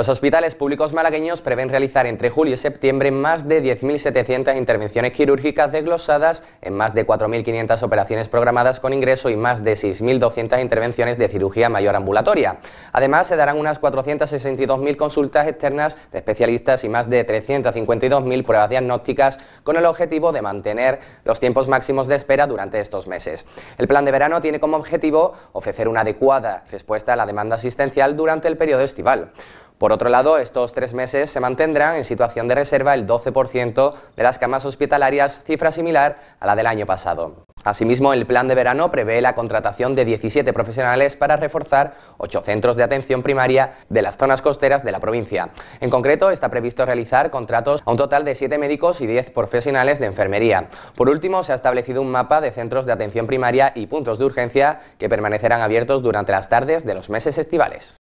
Los hospitales públicos malagueños prevén realizar entre julio y septiembre más de 10.700 intervenciones quirúrgicas desglosadas en más de 4.500 operaciones programadas con ingreso y más de 6.200 intervenciones de cirugía mayor ambulatoria. Además, se darán unas 462.000 consultas externas de especialistas y más de 352.000 pruebas diagnósticas con el objetivo de mantener los tiempos máximos de espera durante estos meses. El plan de verano tiene como objetivo ofrecer una adecuada respuesta a la demanda asistencial durante el periodo estival. Por otro lado, estos tres meses se mantendrán en situación de reserva el 12% de las camas hospitalarias, cifra similar a la del año pasado. Asimismo, el plan de verano prevé la contratación de 17 profesionales para reforzar 8 centros de atención primaria de las zonas costeras de la provincia. En concreto, está previsto realizar contratos a un total de 7 médicos y 10 profesionales de enfermería. Por último, se ha establecido un mapa de centros de atención primaria y puntos de urgencia que permanecerán abiertos durante las tardes de los meses estivales.